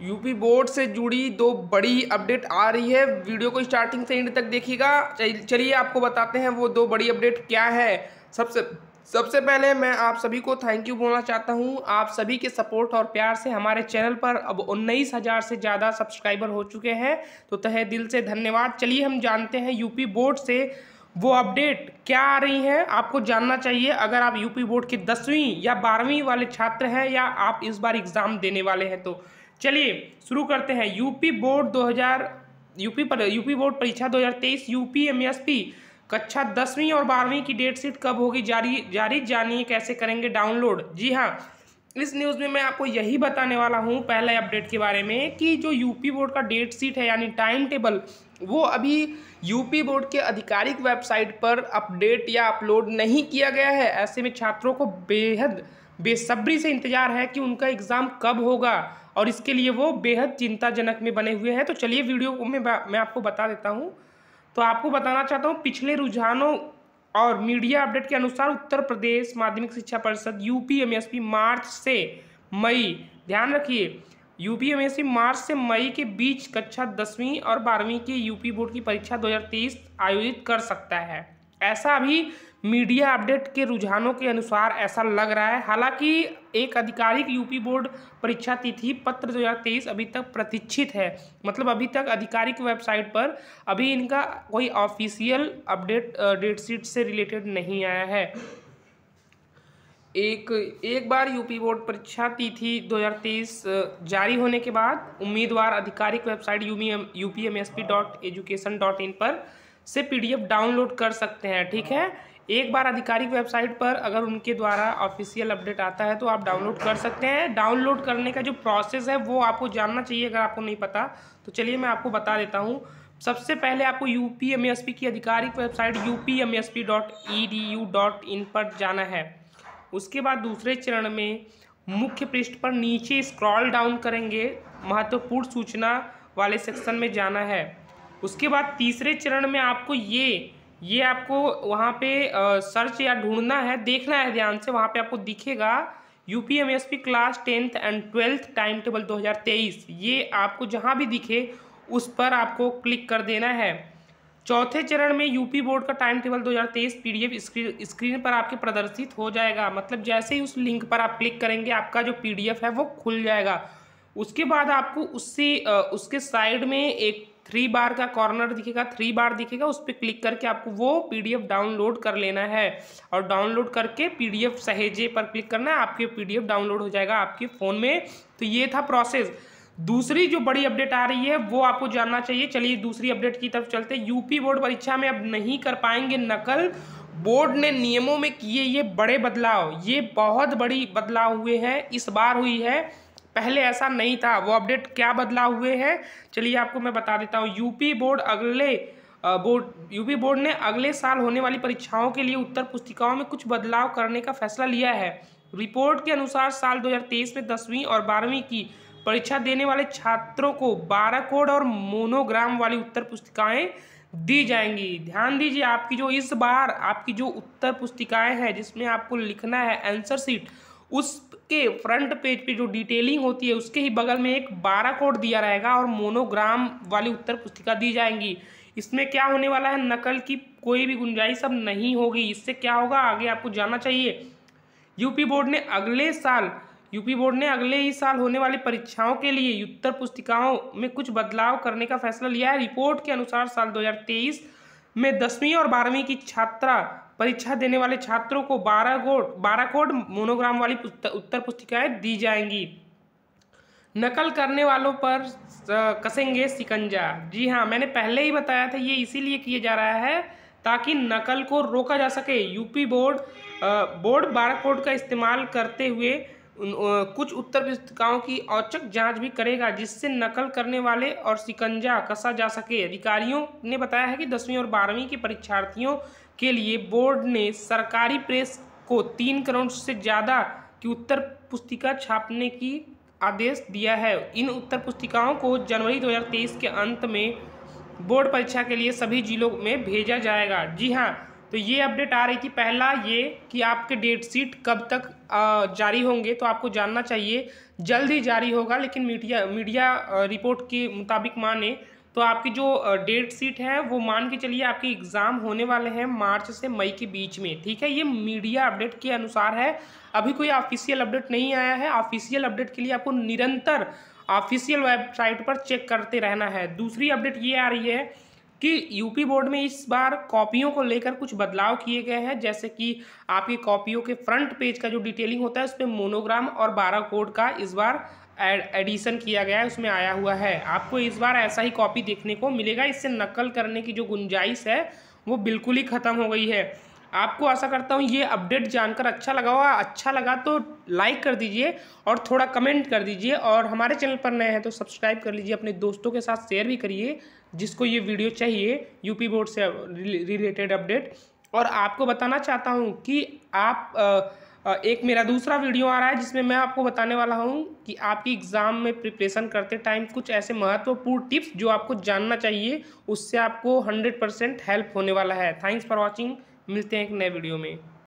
UP board से जुड़ी दो बड़ी अपडेट आ रही है वीडियो को स्टार्टिंग से एंड तक देखिएगा चलिए आपको बताते हैं वो दो बड़ी अपडेट क्या है सबसे सबसे पहले मैं आप सभी को थैंक यू बोलना चाहता हूं आप सभी के सपोर्ट और प्यार से हमारे चैनल पर अब उन्नीस हज़ार से ज़्यादा सब्सक्राइबर हो चुके हैं तो तहे दिल से धन्यवाद चलिए हम जानते हैं यूपी बोर्ड से वो अपडेट क्या आ रही है आपको जानना चाहिए अगर आप यूपी बोर्ड के दसवीं या बारहवीं वाले छात्र हैं या आप इस बार एग्ज़ाम देने वाले हैं तो चलिए शुरू करते हैं यूपी बोर्ड 2000 यूपी पर यूपी बोर्ड परीक्षा 2023 यूपी एमएसपी कक्षा दसवीं और बारहवीं की डेट शीट कब होगी जारी जारी जानिए कैसे करेंगे डाउनलोड जी हाँ इस न्यूज़ में मैं आपको यही बताने वाला हूँ पहले अपडेट के बारे में कि जो यूपी बोर्ड का डेट शीट है यानी टाइम टेबल वो अभी यूपी बोर्ड के आधिकारिक वेबसाइट पर अपडेट या अपलोड नहीं किया गया है ऐसे में छात्रों को बेहद बेसब्री से इंतजार है कि उनका एग्ज़ाम कब होगा और इसके लिए वो बेहद चिंताजनक में बने हुए हैं तो चलिए वीडियो में मैं आपको बता देता हूँ तो आपको बताना चाहता हूँ पिछले रुझानों और मीडिया अपडेट के अनुसार उत्तर प्रदेश माध्यमिक शिक्षा परिषद यू पी मार्च से मई ध्यान रखिए यू पी मार्च से मई के बीच कक्षा दसवीं और बारहवीं के यूपी बोर्ड की परीक्षा 2023 आयोजित कर सकता है ऐसा अभी मीडिया अपडेट के रुझानों के अनुसार ऐसा लग रहा है हालांकि एक आधिकारिक यूपी बोर्ड परीक्षा तिथि पत्र 2023 अभी तक प्रतीक्षित है मतलब अभी तक आधिकारिक वेबसाइट पर अभी इनका कोई ऑफिशियल अपडेट डेट शीट से रिलेटेड नहीं आया है एक एक बार यूपी बोर्ड परीक्षा तिथि 2023 जारी होने के बाद उम्मीदवार आधिकारिक website U P M S P dot education dot in पर से पीडीएफ डाउनलोड कर सकते हैं ठीक है एक बार आधिकारिक वेबसाइट पर अगर उनके द्वारा ऑफिशियल अपडेट आता है तो आप डाउनलोड कर सकते हैं डाउनलोड करने का जो प्रोसेस है वो आपको जानना चाहिए अगर आपको नहीं पता तो चलिए मैं आपको बता देता हूँ सबसे पहले आपको यू पी की आधिकारिक वेबसाइट यू पी e पर जाना है उसके बाद दूसरे चरण में मुख्य पृष्ठ पर नीचे स्क्रॉल डाउन करेंगे महत्वपूर्ण सूचना वाले सेक्शन में जाना है उसके बाद तीसरे चरण में आपको ये ये आपको वहाँ पे सर्च या ढूंढना है देखना है ध्यान से वहाँ पे आपको दिखेगा U P M S P class tenth and twelfth time table दो हज़ार तेईस ये आपको जहाँ भी दिखे उस पर आपको क्लिक कर देना है चौथे चरण में यूपी बोर्ड का time table 2023 PDF screen screen पर आपके प्रदर्शित हो जाएगा मतलब जैसे ही उस लिंक पर आप क्लिक करेंगे आपका जो पीडीएफ है वो खुल जाएगा उसके बाद आपको उससे उसके साइड में एक थ्री बार का कॉर्नर दिखेगा थ्री बार दिखेगा उस पर क्लिक करके आपको वो पीडीएफ डाउनलोड कर लेना है और डाउनलोड करके पीडीएफ सहेजे पर क्लिक करना है आपके पीडीएफ डाउनलोड हो जाएगा आपके फ़ोन में तो ये था प्रोसेस दूसरी जो बड़ी अपडेट आ रही है वो आपको जानना चाहिए चलिए दूसरी अपडेट की तरफ चलते यूपी बोर्ड परीक्षा में अब नहीं कर पाएंगे नकल बोर्ड ने नियमों में किए ये बड़े बदलाव ये बहुत बड़ी बदलाव हुए हैं इस बार हुई है पहले ऐसा नहीं था वो अपडेट क्या बदला हुए हैं चलिए आपको मैं बता देता हूँ यूपी बोर्ड अगले बोर्ड यूपी बोर्ड ने अगले साल होने वाली परीक्षाओं के लिए उत्तर पुस्तिकाओं में कुछ बदलाव करने का फैसला लिया है रिपोर्ट के अनुसार साल 2023 में दसवीं और बारहवीं की परीक्षा देने वाले छात्रों को बारह कोड और मोनोग्राम वाली उत्तर पुस्तिकाएं दी जाएंगी ध्यान दीजिए आपकी जो इस बार आपकी जो उत्तर पुस्तिकाएं हैं जिसमें आपको लिखना है आंसर सीट उसके फ्रंट पेज पे जो डिटेलिंग होती है उसके ही बगल में एक बारह कोड दिया रहेगा और मोनोग्राम वाली उत्तर पुस्तिका दी जाएंगी इसमें क्या होने वाला है नकल की कोई भी गुंजाइश अब नहीं होगी इससे क्या होगा आगे आपको जाना चाहिए यूपी बोर्ड ने अगले साल यूपी बोर्ड ने अगले ही साल होने वाली परीक्षाओं के लिए उत्तर पुस्तिकाओं में कुछ बदलाव करने का फैसला लिया है रिपोर्ट के अनुसार साल 2023 में दसवीं और बारहवीं की छात्रा परीक्षा देने वाले छात्रों को बारह कोड बारह कोड मोनोग्राम वाली उत्तर पुस्तिकाएं दी जाएंगी नकल करने वालों पर कसेंगे सिकंजा जी हाँ मैंने पहले ही बताया था ये इसीलिए किया जा रहा है ताकि नकल को रोका जा सके यूपी बोर्ड बोर्ड बारह कोड का इस्तेमाल करते हुए कुछ उत्तर पुस्तिकाओं की औचक जांच भी करेगा जिससे नकल करने वाले और शिकंजा कसा जा सके अधिकारियों ने बताया है कि दसवीं और बारहवीं के परीक्षार्थियों के लिए बोर्ड ने सरकारी प्रेस को तीन करोड़ से ज़्यादा की उत्तर पुस्तिका छापने की आदेश दिया है इन उत्तर पुस्तिकाओं को जनवरी 2023 के अंत में बोर्ड परीक्षा के लिए सभी जिलों में भेजा जाएगा जी हाँ तो ये अपडेट आ रही थी पहला ये कि आपके डेट शीट कब तक जारी होंगे तो आपको जानना चाहिए जल्द ही जारी होगा लेकिन मीडिया मीडिया रिपोर्ट के मुताबिक माने तो आपकी जो डेट शीट है वो मान के चलिए आपके एग्ज़ाम होने वाले हैं मार्च से मई के बीच में ठीक है ये मीडिया अपडेट के अनुसार है अभी कोई ऑफिशियल अपडेट नहीं आया है ऑफिशियल अपडेट के लिए आपको निरंतर ऑफिशियल वेबसाइट पर चेक करते रहना है दूसरी अपडेट ये आ रही है कि यूपी बोर्ड में इस बार कॉपियों को लेकर कुछ बदलाव किए गए हैं जैसे कि आपकी कॉपियों के फ्रंट पेज का जो डिटेलिंग होता है उसमें मोनोग्राम और बारह कोड का इस बार एडिशन किया गया है उसमें आया हुआ है आपको इस बार ऐसा ही कॉपी देखने को मिलेगा इससे नकल करने की जो गुंजाइश है वो बिल्कुल ही ख़त्म हो गई है आपको आशा करता हूँ ये अपडेट जानकर अच्छा लगा हुआ अच्छा लगा तो लाइक कर दीजिए और थोड़ा कमेंट कर दीजिए और हमारे चैनल पर नए हैं तो सब्सक्राइब कर लीजिए अपने दोस्तों के साथ शेयर भी करिए जिसको ये वीडियो चाहिए यूपी बोर्ड से रिलेटेड अपडेट और आपको बताना चाहता हूँ कि आप एक मेरा दूसरा वीडियो आ रहा है जिसमें मैं आपको बताने वाला हूँ कि आपकी एग्ज़ाम में प्रिपरेशन करते टाइम कुछ ऐसे महत्वपूर्ण टिप्स जो आपको जानना चाहिए उससे आपको हंड्रेड परसेंट हेल्प होने वाला है थैंक्स फॉर वॉचिंग मिलते हैं एक नए वीडियो में